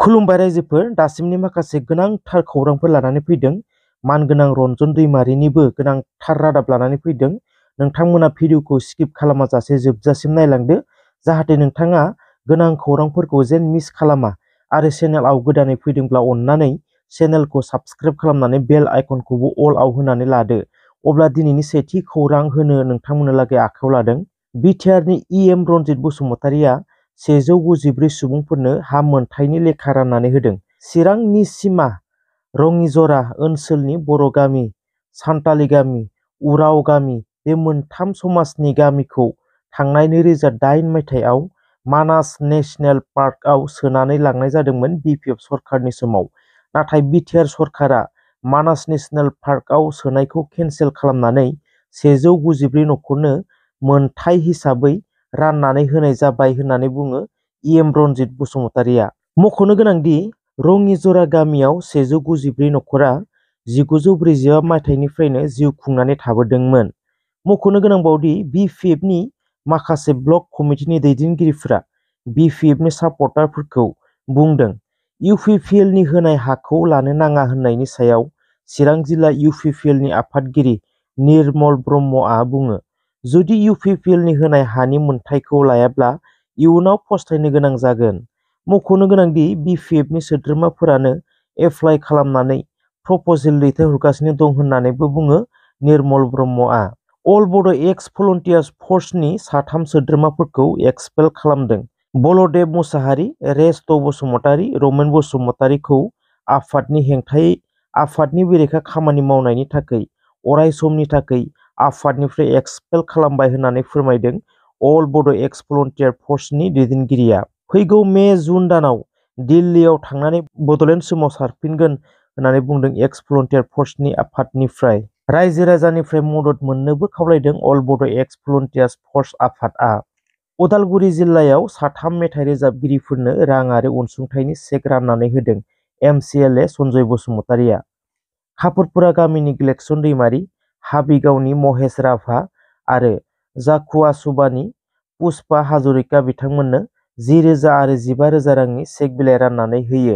खुलुमबाय रायजोफोर दासिमनि माखासे गोनांथार खौरांफोर लानानै फैदों मानगोनां रन्जन दैमारिनिबो गोनांथार रादाब लानानै फैदों नोंथांमोना भिडिअखौ स्किप खालामाजासे जोबजासिम नायलांदो जाहाथे नोंथाङा गोनां खौरांफोरखौ जेन मिस खालामा आरो चेनेलाव गोदानै फैदोंब्ला अननानै चेनेलखौ साबस्क्राइब खालामनानै बेल आइकनखौबो अलआव होनानै लादो अब्ला दिनैनि सेथि खौरां होनो नोंथांमोननो लागै आखायाव लादों बिटिआरनि इ एम रनजित बसुमतारीया सेजौ गुजिब्रै सुबुंफोरनो हा मोन्थायनि लेखा राननानै होदों। चिरांनि सिमा रङिजरा ओनसोलनि बर' गामि, सान्थालि गामि, उराव गामि बे मोनथाम समाजनि गामिखौ थांनाय नैरोजा दाइन मायथाइयाव मानास नेशनेल पार्कआव सोनानै लांनाय जादोंमोन बिपिएफ सरकारनि समाव। नाथाय बिटिआर सरकारा मानास नेशनेल पार्कआव सोनायखौ केनसेल खालामनानै सेजौ गुजिब्रै नखरनो मोनथाय हिसाबै राननानै होनाय जाबाय होननानै बुङो इ एम रनजित बसुमतारीया मख'नो गोनांदि रङिजरा गामियाव सेजौ गुजिब्रै न'खरा जिगुजौ ब्रैजिबा मायथाइनिफ्रायनो जिउ खुंनानै थाबोदोंमोन मख'नो गोनांबावदि बि पि एफनि माखासे ब्लक कमिटिनि दैदेनगिरिफोरा बि पि एफनि सापर्टारफोरखौ बुंदों इउ पि पि एलनि होनाय हाखौ लानो नाङा होननायनि सायाव चिरां जिल्ला इउ पि पि एलनि आफादगिरि निर्मल ब्रह्मआ बुङो जुदि इउपिपिएलनि होनाय हानि मोन्थायखौ लायाब्ला इयुनाव फस्थायनो गोनां जागोन मख'नो गोनांदि बिपिएफनि सोद्रोमाफोरानो एप्लाइ खालामनानै प्रपजेल दैथायहरगासिनो दं होननानैबो बुङो निर्मल ब्रह्मआ अल बड' एक्स भलन्टियार्स फर्सनि साथाम सोद्रोमाफोरखौ एक्सपेल खालामदों बलदेब मुसाहारि रेस्त बसुमतारी रमेन बसुमतारीखौ आफादनि हेंथायै आफादनि बेरेखा खामानि मावनायनि थाखाय अराय समनि थाखाय आफादनिफ्राय एक्सपेल खालामबाय होननानै फोरमायदों अल बड' एक्स भलन्टियार फर्सनि दैदेनगिरिया फैगौ मे जुन दानाव दिल्लीयाव थांनानै बड'लेण्ड सोमावसारफिनगोन होननानै बुंदों एक्स भलन्टियार फर्सनि आफादनिफ्राय रायजो राजानिफ्राय मदद मोननोबो खावलायदों अल बड' एक्स भलन्टियार्स फर्स आफादआ उदालगुरि जिल्लायाव साथाम मेथाइ रोजाबगिरिफोरनो राङारि अनसुंथाइनि चेक राननानै होदों एमसिएलए सन्जय बसुमतारिया खाफुरपुरा गामिनि ग्लेक्सन दैमारि हाबिगावनि महेश राभा आरो जाखुवा सुबानि पुष्पा हाजरिका बिथांमोननो जि रोजा आरो जिबा रोजा रांनि चेक बिलाइ राननानै होयो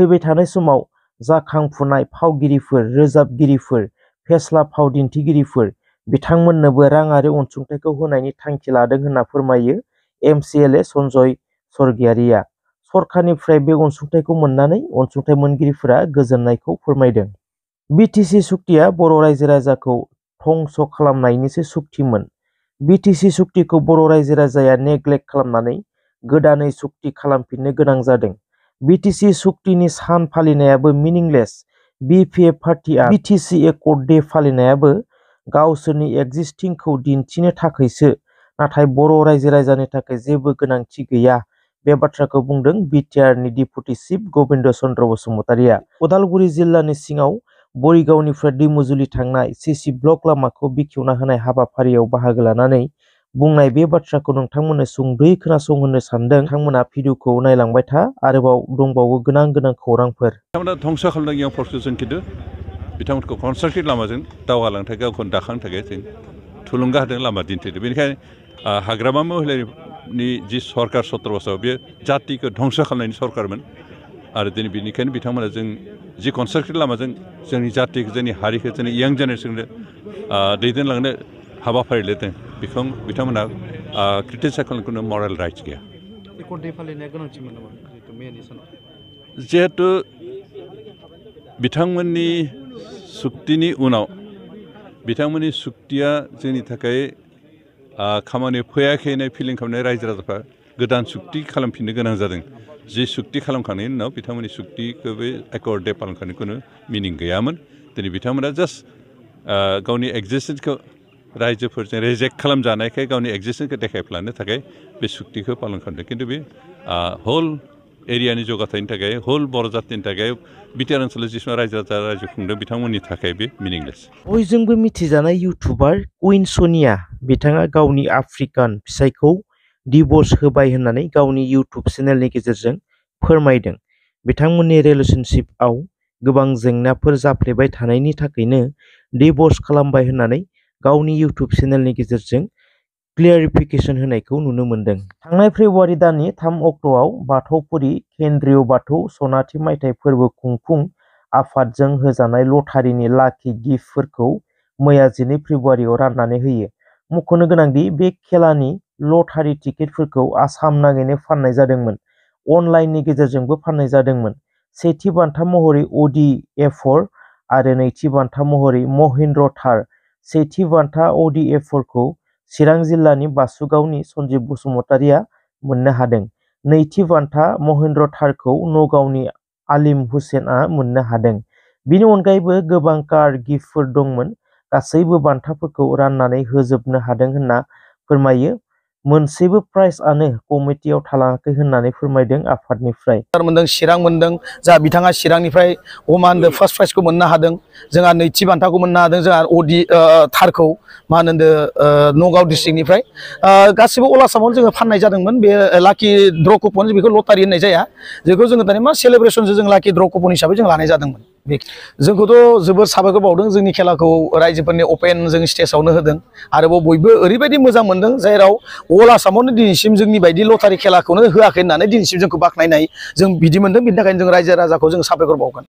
फैबाय थानाय समाव जाखांफुनाय फावगिरिफोर रोजाबगिरिफोर फेस्ला फाव दिन्थिगिरिफोर बिथांमोननोबो राङारि अनसुंथाइखौ होनायनि थांखि लादों होनना फोरमायो एमसिएलए सन्जय सरगियारिया सरकारनिफ्राय बे अनसुंथाइखौ मोननानै अनसुंथाइ मोनगिरिफोरा गोजोननायखौ फोरमायदों बिटिसि सुक्तिया बर' रायजो राजाखौ धंस खालामनायनिसो सुक्तिमोन। बिटिसि सुक्तिखौ बर' रायजो राजाया नेग्लेक्ट खालामनानै गोदानै सुक्ति खालामफिननो गोनां जादों। बिटिसि सुक्तिनि सान फालिनायाबो मिनिंलेस। बिपिए पार्टिआ बिटिसि एकर्ड डे फालिनायाबो गावसोरनि एक्जिस्टिंखौ दिन्थिनो थाखैसो नाथाय बर' रायजो राजानि थाखाय जेबो गोनांथि गैया बे बाथ्राखौ बुंदों बिटिआरनि डिपुटि चिफ गबिन्द चन्द्र बसुमतारिआ। उदालगुरि जिल्लानि सिङाव बरिगावनिफ्राय दैमुजुलि थांनाय सिसि ब्लक लामाखौ बिखेवना होनाय हाबाफारियाव बाहागो लानानै बुंनाय बे बाथ्राखौ नोंथांमोननो सुंद'यै खोनासंहोनो सानदों नोंथांमोना भिडिअखौ नायलांबाय था आरोबाव दंबावो गोनां गोनां खौरांफोर बिथांमोना धंसा खालामदों इयां फरसुजों बिथांमोनखौ कनस्ट्राक्टिभ लामाजों दावगालांनो गावखौनो दाखांनो थुलुंगा होदों लामा दिन्थिदों बेनिखायनो हाग्रामा महिलानि जि सरकार सत्र' बोसोराव बे जातिखौ धंसा खालामनायनि सरकारमोन आरो दिनै बेनिखायनो बिथांमोना जों जि कनस्ट्राक्टिभ लामाजों जोंनि जातिखौ जोंनि हारिखौ जोंनि यां जेनेरेसननो दैदेनलांनो हाबाफारि लादों बेखौ बिथांमोना क्रिटिसाइज खालामनो मरेल राइट्स गैया जिहेतु बिथांमोननि सुक्तिनि उनाव बिथांमोननि सुक्तिया जोंनि थाखाय खामानि फैयाखै होननाय फिलिं खालामनाय रायजो राजाफ्रा गोदान सुक्ति खालामफिननो गोनां जादों जि सुक्ति खालामखांनायनि उनाव बिथांमोननि सुक्तिखो बे एकर डे पालनखांनायखौनो मिनिं गैयामोन दिनै बिथांमोना जास्ट गावनि एक्जिस्टेन्सखौ रायजोफोरजों रेजेक्ट खालामजानायखाय गावनि एक्जिस्टेन्सखौ देखायफ्लानो थाखाय बे सुक्तिखौ पालन खालामदों किन्तु बे हल एरियानि जौगाथायनि थाखाय हल बर' जातिनि थाखाय बिटिआर ओनसोलाव जिसिबां रायजो राजा रायजो खुंदों बिथांमोननि थाखाय बे मिनिंलेस बयजोंबो मिथिजानाय इउटुबार कुइन सनिया बिथाङा गावनि आफ्रिकान फिसाइखौ डिभर्स होबाय होननानै गावनि इउटुब चेनेलनि गेजेरजों फोरमायदों बिथांमोननि रिलेशनशिपआव गोबां जेंनाफोर जाफ्लेबाय थानायनि थाखायनो डिभर्स खालामबाय होननानै गावनि इउटुब चेनेलनि गेजेरजों क्लियारिफिकेसन होनायखौ नुनो मोन्दों थांनाय फेब्रुवारि दाननि थाम अक्ट'आव बाथौपुरि केन्द्रीय बाथौ सनाथि मायथाइ फोरबो खुंफुं आफादजों होजानाय लटारिनि लाखि गिफ्टफोरखौ मैया जिनै फेब्रुवारियाव राननानै होयो मख'नो गोनांदि बे खेलानि लटारी टिकेटफोरखौ आसाम नाङैनो फाननाय जादोंमोन अनलाइननि गेजेरजोंबो फाननाय जादोंमोन सेथि बान्था महरै अडि ए फर आरो नैथि बान्था महरै महेन्द्र थार सेथि बान्था अडि ए फरखौ चिरां जिल्लानि बासुगावनि सन्जीब बसुमतारीया मोननो हादों नैथि बान्था महेन्द्र थारखौ नगावनि आलिम हुसेनआ मोननो हादों बिनि अनगायैबो गोबां कार गिफ्टफोर दंमोन गासैबो बान्थाफोरखौ राननानै होजोबनो हादों होनना फोरमायो मोनसेबो प्राइज़ कमिटियाव कमिटी होननानै फोरमायदों आफादनिफ्राय मोनदों चिरां मोनदों जा बिथाङा चिरांनिफ्राय मा होनदों फार्स्ट प्राइजखौ मोननो हादों जोंहा नैथि को मोननो हादों जोंहा अडि थारखौ मा होनो नगाव डिस्ट्रिक्टनिफ्राय गासिबो अल आसामावनो जोङो फाननाय जादोंमोन बे लाकि ड्र कुपन बेखौ लटारि होननाय जाया बेखौ जोङो दानि मा सेलिब्रेसनसो जों लाकि ड्र कुपन हिसाबै जों लानाय जादोंमोन जोंखौथ' जोबोर साबायखर बावदों जोंनि खेलाखौ रायजोफोरनि अपेन जों स्टेजावनो होदों आरोबाव बयबो ओरैबायदि मोजां मोन्दों जेराव अल आसामावनो दिनैसिम जोंनि बायदि लटारि खेलाखौनो होआखै होननानै दिनैसिम जोंखौ बाख्नायनाय जों बिदि मोन्दों बिनि थाखायनो जों रायजो राजाखौ जों साबायखर बावगोन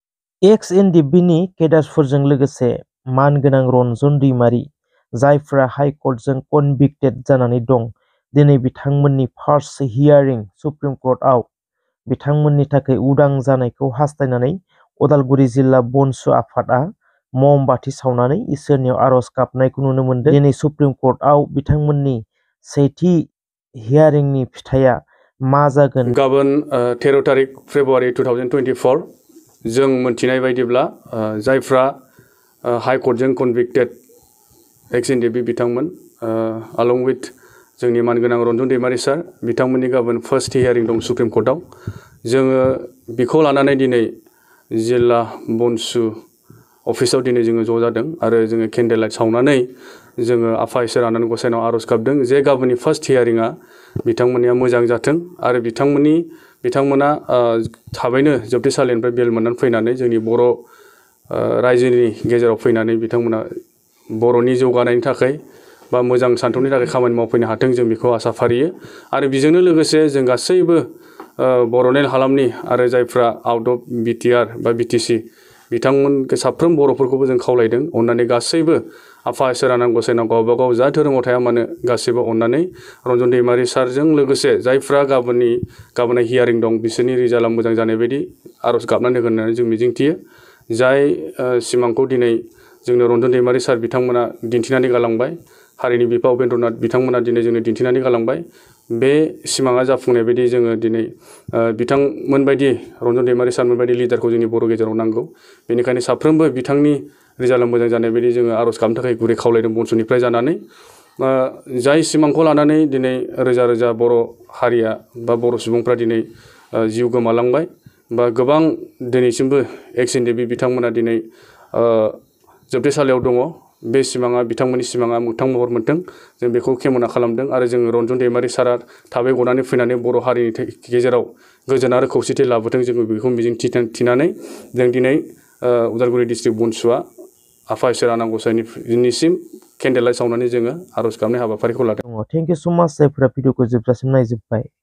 एक्स एन डि बिनि केडासफोरजों लोगोसे मानगोनां रन्जन दैमारि जायफोरा हाइकर्टजों कनभिक्टेड जानानै दं दिनै बिथांमोननि फार्स्ट हियारिं सुप्रिम कर्टआव बिथांमोननि थाखाय उदां जानायखौ हास्थायनानै उदालगुरि जिल्ला बनसु आफादा ममबाथि सावनानै इसोरनियाव आर'ज गाबनायखौ नुनो मोन्दों दिनै सुप्रिम कर्टआव बिथांमोननि सेथि हियारिंनि फिथाइया मा जागोन गाबोन तेर' तारिख February two thousand twenty four जों मोनथिनाय बायदिब्ला जायफ्रा हाइकर्टजों कनभिक्टेड एक्स एन डि बि बिथांमोन अलं विथ जोंनि मानगोनां रन्जन दैमारि सार बिथांमोननि गाबोन फार्स्ट हियारिं दं सुप्रिम कर्टआव जोङो बेखौ लानानै दिनै जिल्ला बनसु अफिसाव दिनै जोङो ज' जादों आरो जोङो केन्देल लाइट सावनानै जोङो आफा इसोर आनानै गसाइनाव आर'ज गाबदों जे गाबोननि फार्स्ट हियारिङा बिथांमोननिया मोजां जाथों आरो बिथांमोननि बिथांमोना थाबैनो जोबथेसालिनिफ्राय बेल मोननानै फैनानै जोंनि बर' रायजोनि गेजेराव फैनानै बिथांमोना बर'नि जौगानायनि थाखाय बा मोजां सान्थौनि थाखाय खामानि मावफैनो हाथों जों बेखौ आसा फारियो आरो बिजोंनो लोगोसे जों गासैबो बर'लेण्ड हालामनि आरो जायफ्रा out of B T R बा बि टि सि बिथांमोन साफ्रोम बर'फोरखौबो जों खावलायदों अननानै गासैबो आफा इसोरा नांगौ सायनाव गावबा गाव जा धोरोमाव थाया मानो गासैबो अननानै रन्जन दैमारि सारजों लोगोसे जायफ्रा गाबोननि गाबोन हियारिं दं बिसोरनि रिजाल्टआ मोजां जानाय बायदि आर'ज गाबनानै होगोन होननानै जों मिजिंथियो जाय सिमांखौ दिनै जोंनो रन्जन दैमारि सार बिथांमोना दिन्थिनानै गालांबाय हारिनि बिफा उपेन्द्र नाथ बिथांमोना दिनै जोंनो दिन्थिनानै गालांबाय बे सिमाङा जाफुंनाय बायदि जोङो दिनै बिथांमोनबायदि रन्जन दैमारि सारमोनबायदि लिडारखौ जोंनि बर' गेजेराव नांगौ बेनिखायनो साफ्रोमबो बिथांनि रिजाल्टआ मोजां जानाय बायदि जोङो आर'ज खालामनो थाखाय गुरै खावलायदों बनसुनिफ्राय जानानै जाय सिमांखौ लानानै दिनै रोजा रोजा बर' हारिया बा बर' सुबुंफ्रा दिनै जिउ गोमालांबाय बा गोबां दिनैसिमबो एक्स एन डि बिथांमोना दिनै जोबथेसालियाव दङ बे सिमाङा बिथांमोननि सिमाङा मुथां महर मोन्दों जों बेखौ खेमना खालामदों आरो जों रन्जन दैमारि सारा थाबै गनानै फैनानै बर' हारिनि गेजेराव गोजोन आरो खौसेथि लाबोदों जों बेखौ मिजिं थिनानै जों दिनै उदालगुरि डिस्ट्रिक्ट बनसुवा आफा इसोर आनांगसानिसिम केन्देल सावनानै जोङो आर'ज हाबाफारिखौ लादों थेंक इउ स' माच जायफोरा भिडिअखौ जोबजासिम नायजोब्बाय